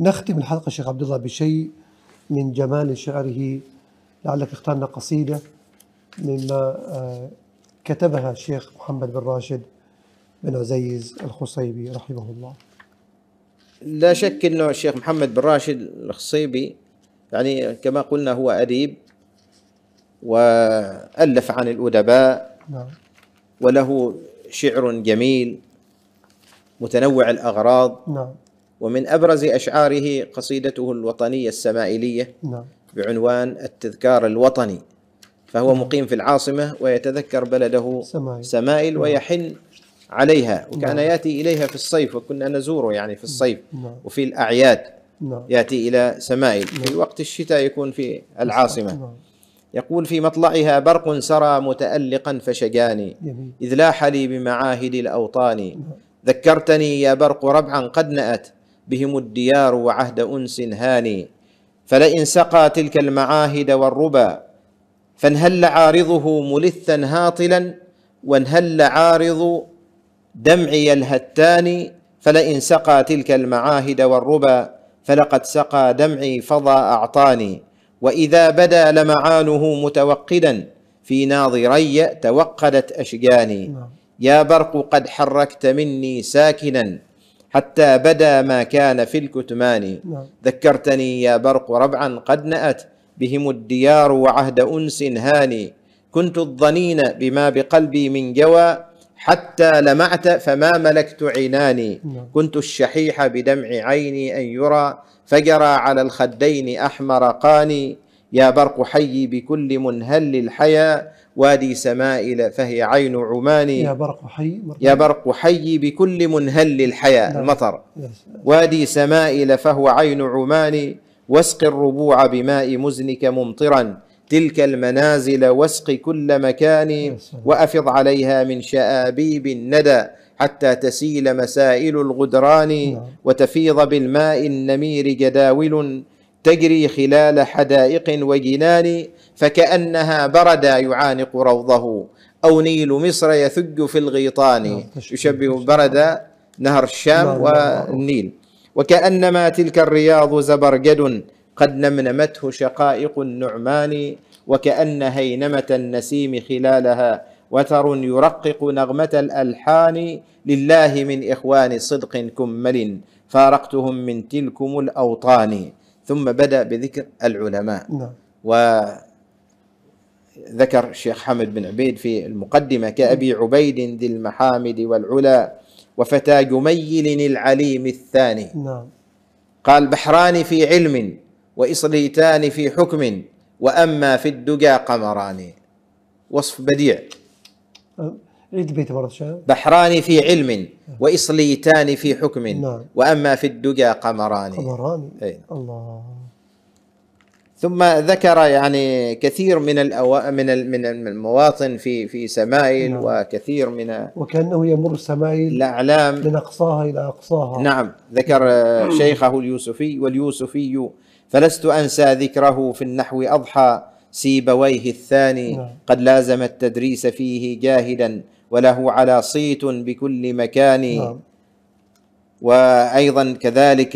نختم الحلقة شيخ عبد الله بشيء من جمال شعره لعلك اخترنا قصيدة مما آه، كتبها الشيخ محمد بن راشد بن عزيز الخصيبي رحمه الله لا شك أنه الشيخ محمد بن راشد الخصيبي يعني كما قلنا هو أديب وألف عن الأدباء نعم. وله شعر جميل متنوع الأغراض نعم ومن أبرز أشعاره قصيدته الوطنية السمائلية نعم. بعنوان التذكار الوطني فهو مقيم في العاصمة ويتذكر بلده سمائل نعم. ويحن عليها وكان نعم. يأتي إليها في الصيف وكنا نزوره يعني في الصيف وفي الأعياد يأتي إلى سمائل في وقت الشتاء يكون في العاصمة يقول في مطلعها برق سرى متألقا فشجاني إذ لاح لي بمعاهد الأوطان ذكرتني يا برق ربعا قد نأت بهم الديار وعهد أنس هاني فلئن سقى تلك المعاهد والربا فانهل عارضه ملثا هاطلا وانهل عارض دمعي الهتان فلئن سقى تلك المعاهد والربا فلقد سقى دمعي فضى أعطاني وإذا بدا لمعانه متوقدا في ناظري توقدت أشجاني نعم. يا برق قد حركت مني ساكنا حتى بدا ما كان في الكتمان نعم. ذكرتني يا برق ربعا قد نأت بهم الديار وعهد أنس هاني كنت الظنين بما بقلبي من جوى حتى لمعت فما ملكت عناني نعم. كنت الشحيح بدمع عيني أن يرى فجرى على الخدين أحمر قاني يا برق حي بكل منهل الحيا وادي سمائل فهي عين عمان يا برق حي يا برق حي بكل منهل الحيا المطر نعم. وادي سمائل فهو عين عمان واسق الربوع بماء مزنك ممطرا تلك المنازل واسق كل مكان وافض عليها من شآبيب الندى حتى تسيل مسائل الغدران نعم. وتفيض بالماء النمير جداول تجري خلال حدائق وجنان فكأنها بردا يعانق روضه أو نيل مصر يثج في الغيطان يشبه بردا نهر الشام والنيل وكأنما تلك الرياض زبرجد قد نمنمته شقائق النعمان وكأن هينمة النسيم خلالها وتر يرقق نغمة الألحان لله من إخوان صدق كمل فارقتهم من تلكم الأوطان ثم بدأ بذكر العلماء نعم. وذكر الشيخ حمد بن عبيد في المقدمة كأبي عبيد ذي المحامد والعلا وفتى جميل العليم الثاني نعم. قال بحران في علم وإصليتان في حكم وأما في الدجى قمران وصف بديع أه. بيت مرة بحران في علم نعم. وإصليتان في حكم نعم. وأما في الدجا قمران قمران أي. الله ثم ذكر يعني كثير من الأو... من من المواطن في في سمايل نعم. وكثير من وكانه يمر سمايل الاعلام من اقصاها الى اقصاها نعم ذكر شيخه اليوسفي واليوسفي فلست انسى ذكره في النحو اضحى سيبويه الثاني نعم. قد لازم التدريس فيه جاهلا وله على صيت بكل مكان نعم. وأيضا كذلك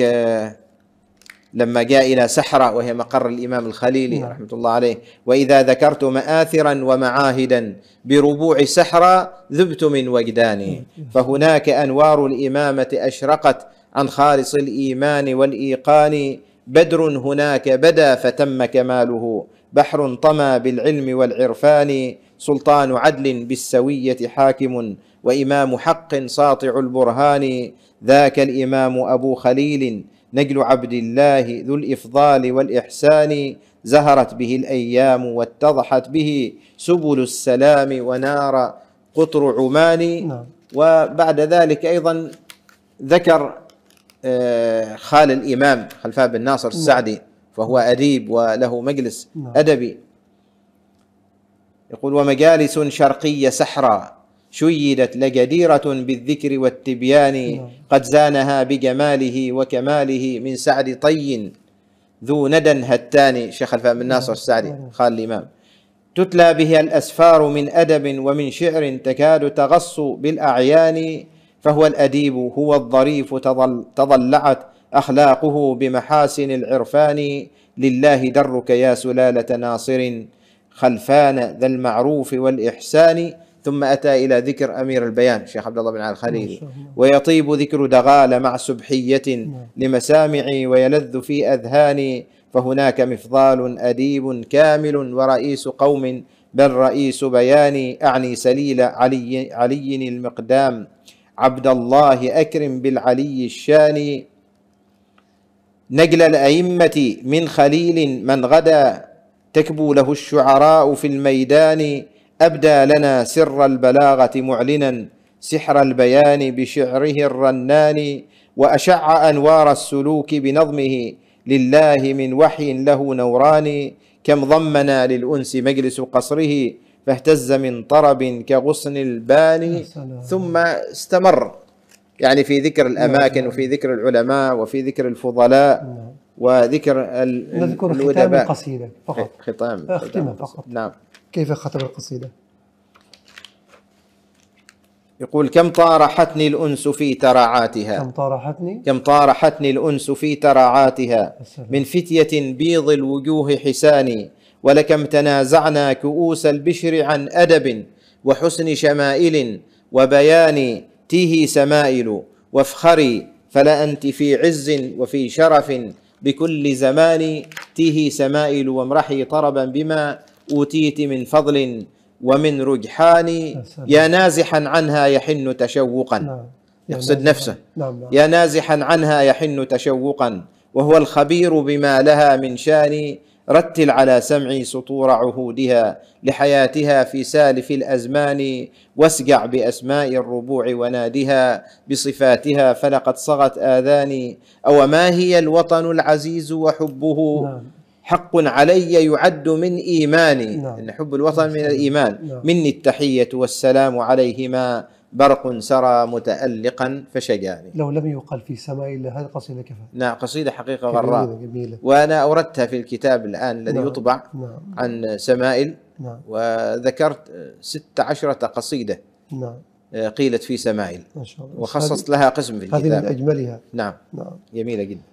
لما جاء إلى سحرة وهي مقر الإمام الخليلي نعم. رحمة الله عليه وإذا ذكرت مآثرا ومعاهدا بربوع سحرة ذبت من وجداني نعم. فهناك أنوار الإمامة أشرقت عن خالص الإيمان والإيقان بدر هناك بدا فتم كماله بحر طمى بالعلم والعرفان سلطان عدل بالسوية حاكم وإمام حق ساطع البرهان ذاك الإمام أبو خليل نجل عبد الله ذو الإفضال والإحسان زهرت به الأيام واتضحت به سبل السلام ونار قطر عمان نعم. وبعد ذلك أيضا ذكر آه، خال الإمام خلفاء بن ناصر نعم. السعدي فهو أديب وله مجلس نعم. أدبي يقول ومجالس شرقية سحرى شيدت لجديرة بالذكر والتبيان نعم. قد زانها بجماله وكماله من سعد طي ذو ندى هتان شيخ الفهم الناصر نعم. السعدي قال الإمام تتلى به الأسفار من أدب ومن شعر تكاد تغص بالأعيان فهو الأديب هو الظريف تضل تضلعت أخلاقه بمحاسن العرفان لله درك يا سلالة ناصر خلفان ذا المعروف والإحسان ثم أتى إلى ذكر أمير البيان شيخ عبد الله بن علي الخليلي ويطيب ذكر دغال مع سبحية نعم. لمسامعي ويلذ في أذهاني فهناك مفضال أديب كامل ورئيس قوم بل رئيس بيان أعني سليل علي, علي المقدام عبد الله أكرم بالعلي الشاني نجل الأئمة من خليل من غدا تكبو له الشعراء في الميدان أبدى لنا سر البلاغة معلنا سحر البيان بشعره الرنان وأشع أنوار السلوك بنظمه لله من وحي له نوران كم ضمنا للأنس مجلس قصره فاهتز من طرب كغصن البان ثم استمر يعني في ذكر نعم. الأماكن وفي ذكر العلماء وفي ذكر الفضلاء نعم. وذكر نذكر ختام القصيدة فقط ختام ختام فقط نعم كيف ختم القصيدة؟ يقول كم طارحتني الأنس في ترعاتها كم طارحتني كم طارحتني الأنس في ترعاتها من فتية بيض الوجوه حساني ولكم تنازعنا كؤوس البشر عن أدب وحسن شمائل وبيان تيهي سمائل وافخري فلا أنت في عز وفي شرف بكل زمان تيهي سمائل وامرحي طربا بما أوتيت من فضل ومن رجحان يا نازحا عنها يحن تشوقا نعم. يقصد نفسه نعم. يا نازحا عنها يحن تشوقا وهو الخبير بما لها من شان رتل على سمعي سطور عهودها لحياتها في سالف الازمان واسقع باسماء الربوع ونادها بصفاتها فلقد صغت اذاني او ما هي الوطن العزيز وحبه نعم. حق علي يعد من ايماني نعم. ان حب الوطن من نعم. الايمان نعم. مني التحيه والسلام عليهما برق سرى متألقا فشجاني لو لم يقل في سماء إلا هذه قصيدة كفى نعم قصيدة حقيقة غراء جميلة, جميلة وأنا أوردتها في الكتاب الآن الذي نعم يطبع نعم عن سمائل نعم وذكرت ست عشرة قصيدة نعم قيلت في سمائل ما شاء الله وخصصت لها قسم في الكتاب هذه من أجملها نعم, نعم جميلة جدا